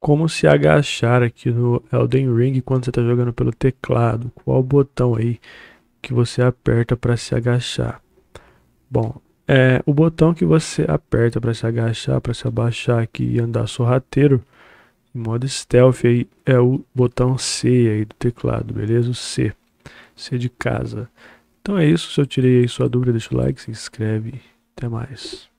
Como se agachar aqui no Elden Ring quando você está jogando pelo teclado? Qual botão aí que você aperta para se agachar? Bom, é, o botão que você aperta para se agachar, para se abaixar aqui e andar sorrateiro, em modo stealth aí, é o botão C aí do teclado, beleza? O C, C de casa. Então é isso, se eu tirei aí sua dúvida, deixa o like, se inscreve, até mais.